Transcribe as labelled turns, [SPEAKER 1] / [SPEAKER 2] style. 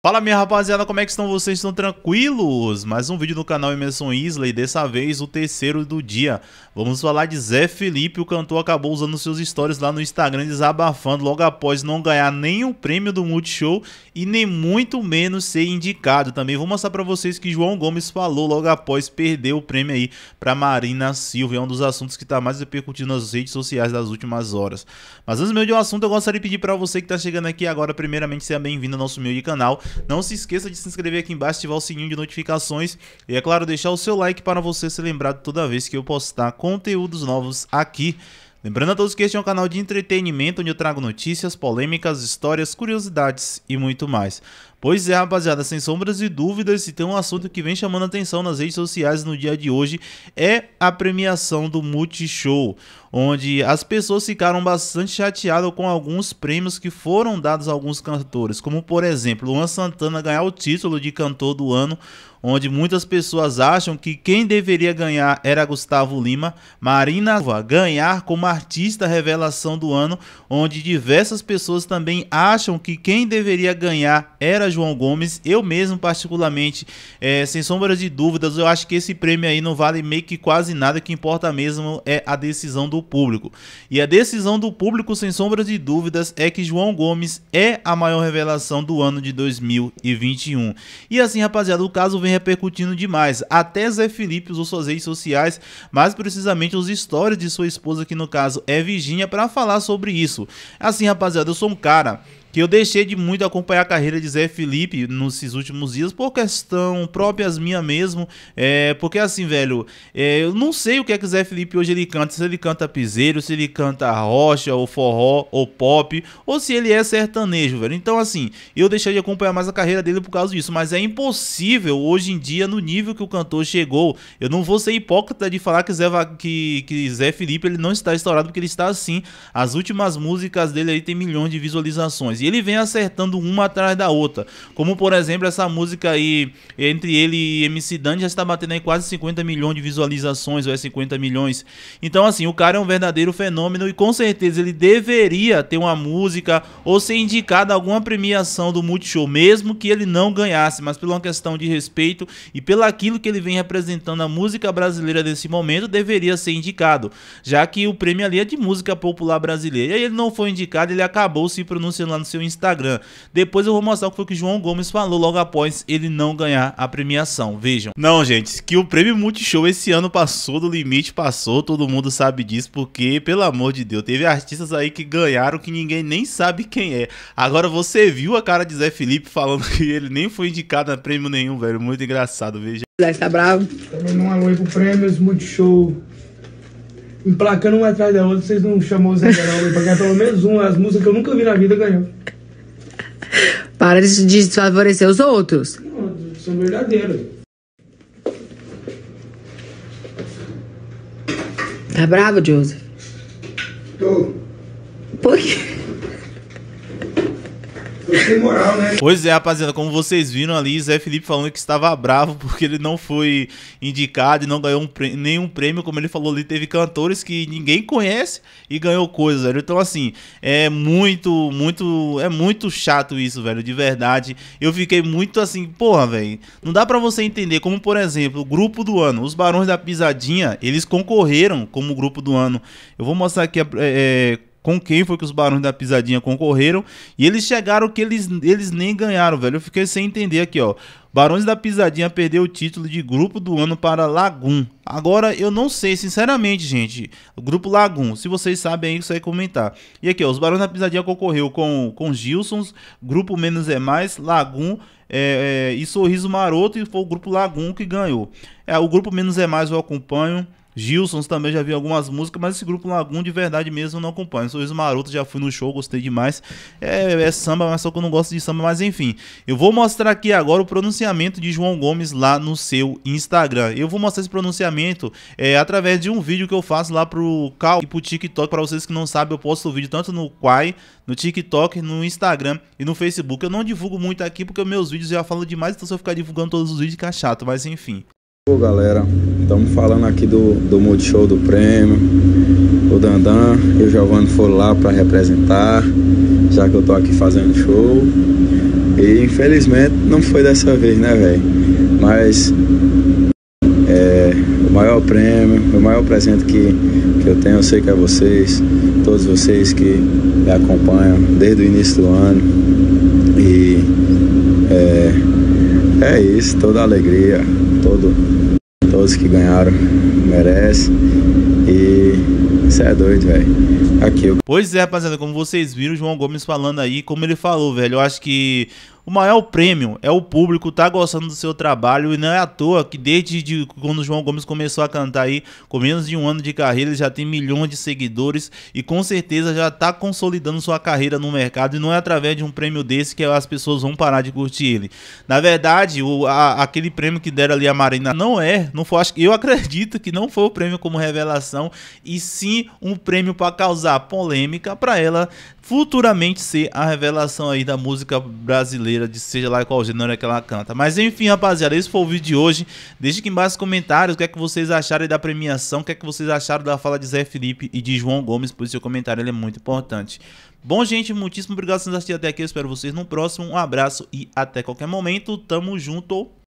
[SPEAKER 1] Fala minha rapaziada, como é que estão vocês? Estão tranquilos? Mais um vídeo no canal Emerson Isley, dessa vez o terceiro do dia. Vamos falar de Zé Felipe, o cantor acabou usando seus stories lá no Instagram desabafando logo após não ganhar nenhum prêmio do Multishow e nem muito menos ser indicado. Também vou mostrar para vocês que João Gomes falou logo após perder o prêmio aí para Marina Silva. É um dos assuntos que está mais repercutindo nas redes sociais das últimas horas. Mas antes mesmo de um assunto, eu gostaria de pedir para você que está chegando aqui agora, primeiramente, seja bem-vindo ao nosso meio de canal não se esqueça de se inscrever aqui embaixo, ativar o sininho de notificações e, é claro, deixar o seu like para você ser lembrado toda vez que eu postar conteúdos novos aqui. Lembrando a todos que este é um canal de entretenimento onde eu trago notícias, polêmicas, histórias, curiosidades e muito mais. Pois é, rapaziada, sem sombras e dúvidas, se tem um assunto que vem chamando atenção nas redes sociais no dia de hoje é a premiação do Multishow, onde as pessoas ficaram bastante chateadas com alguns prêmios que foram dados a alguns cantores, como por exemplo, Luan Santana ganhar o título de cantor do ano, onde muitas pessoas acham que quem deveria ganhar era Gustavo Lima, Marina ganhar como artista revelação do ano, onde diversas pessoas também acham que quem deveria ganhar era João Gomes. Eu mesmo, particularmente, é, sem sombra de dúvidas, eu acho que esse prêmio aí não vale meio que quase nada. O que importa mesmo é a decisão do público. E a decisão do público, sem sombra de dúvidas, é que João Gomes é a maior revelação do ano de 2021. E assim, rapaziada, o caso vem repercutindo demais. Até Zé Felipe usou suas redes sociais, mais precisamente os stories de sua esposa, que no caso é Virginia, para falar sobre isso. Assim, rapaziada, eu sou um cara que eu deixei de muito acompanhar a carreira de Zé Felipe nesses últimos dias por questão próprias minha mesmo. É, porque assim, velho, é, eu não sei o que é que Zé Felipe hoje ele canta, se ele canta piseiro, se ele canta rocha, ou forró, ou pop, ou se ele é sertanejo, velho. Então, assim, eu deixei de acompanhar mais a carreira dele por causa disso, mas é impossível hoje em dia, no nível que o cantor chegou, eu não vou ser hipócrita de falar que Zé, que, que Zé Felipe ele não está estourado, porque ele está assim. As últimas músicas dele aí tem milhões de visualizações. E ele vem acertando uma atrás da outra. Como, por exemplo, essa música aí, entre ele e MC Dan, já está batendo aí quase 50 milhões de visualizações, ou é 50 milhões. Então, assim, o cara é um verdadeiro fenômeno e com certeza ele deveria ter uma música ou ser indicado a alguma premiação do Multishow, mesmo que ele não ganhasse, mas pela uma questão de respeito e pelo aquilo que ele vem representando a música brasileira nesse momento, deveria ser indicado, já que o prêmio ali é de música popular brasileira. E ele não foi indicado, ele acabou se pronunciando lá no seu Instagram. Depois eu vou mostrar o que foi que João Gomes falou logo após ele não ganhar a premiação. Vejam. Não, gente, que o prêmio Multishow esse ano passou do limite, passou, todo mundo sabe disso, porque, pelo amor de Deus, teve artistas aí que ganharam que ninguém nem sabe quem é. Agora você viu a cara de Zé Felipe falando que ele nem foi indicado a prêmio nenhum, velho. Muito engraçado, veja. Zé, tá bravo? Também não alô é pro prêmio Multishow emplacando uma atrás da outra, vocês não chamou o Zé Geraldo pra ganhar pelo menos uma, as músicas que eu nunca vi na vida ganhou. Para de desfavorecer os outros. Não, são verdadeiros. Tá bravo, Joseph? Tô. Por quê? tem moral, né? Pois é, rapaziada, como vocês viram ali, Zé Felipe falando que estava bravo porque ele não foi indicado e não ganhou um prêmio, nenhum prêmio. Como ele falou ali, teve cantores que ninguém conhece e ganhou coisas, velho. Então, assim, é muito, muito, é muito chato isso, velho, de verdade. Eu fiquei muito assim, porra, velho, não dá para você entender como, por exemplo, o grupo do ano, os Barões da Pisadinha, eles concorreram como grupo do ano. Eu vou mostrar aqui é, é com quem foi que os Barões da Pisadinha concorreram. E eles chegaram que eles, eles nem ganharam, velho. Eu fiquei sem entender aqui, ó. Barões da Pisadinha perdeu o título de grupo do ano para Lagum. Agora eu não sei, sinceramente, gente. grupo Lagum. se vocês sabem aí, isso aí é comentar. E aqui, ó, os Barões da Pisadinha concorreu com, com Gilsons, Grupo Menos é Mais, Lagum é, é, e Sorriso Maroto. E foi o grupo Lagum que ganhou. É, o grupo Menos é Mais eu acompanho. Gilsons também já vi algumas músicas, mas esse grupo Lagoon de verdade mesmo não acompanho. Sorriso Maroto, já fui no show, gostei demais. É, é, samba, mas só que eu não gosto de samba, mas enfim. Eu vou mostrar aqui agora o pronunciamento de João Gomes lá no seu Instagram. Eu vou mostrar esse pronunciamento é, através de um vídeo que eu faço lá pro Cal e pro TikTok. Para vocês que não sabem, eu posto o vídeo tanto no Quai, no TikTok, no Instagram e no Facebook. Eu não divulgo muito aqui porque meus vídeos já falam demais, então se eu ficar divulgando todos os vídeos fica chato, mas enfim. Ô galera, estamos falando aqui do, do Multishow do Prêmio. O Dandan e o Giovanni foram lá para representar, já que eu tô aqui fazendo show. E infelizmente não foi dessa vez, né, velho? Mas é, o maior prêmio, o maior presente que, que eu tenho, eu sei que é vocês, todos vocês que me acompanham desde o início do ano. E é, é isso, toda alegria, todo todos que ganharam, merece. E isso é doido, velho. Aqui eu... Pois é, rapaziada, como vocês viram, o João Gomes falando aí, como ele falou, velho, eu acho que o maior prêmio é o público tá gostando do seu trabalho e não é à toa que desde de, quando o João Gomes começou a cantar aí, com menos de um ano de carreira, ele já tem milhões de seguidores e com certeza já tá consolidando sua carreira no mercado e não é através de um prêmio desse que as pessoas vão parar de curtir ele. Na verdade, o, a, aquele prêmio que deram ali a Marina não é, não foi, acho, eu acredito que não foi o prêmio como revelação e sim um prêmio para causar polêmica para ela futuramente ser a revelação aí da música brasileira, de seja lá qual gênero é que ela canta. Mas enfim, rapaziada, esse foi o vídeo de hoje. Deixe aqui embaixo nos comentários o que é que vocês acharam da premiação, o que é que vocês acharam da fala de Zé Felipe e de João Gomes, por seu comentário ele é muito importante. Bom, gente, muitíssimo obrigado por assistir até aqui. Eu espero vocês no próximo. Um abraço e até qualquer momento. Tamo junto.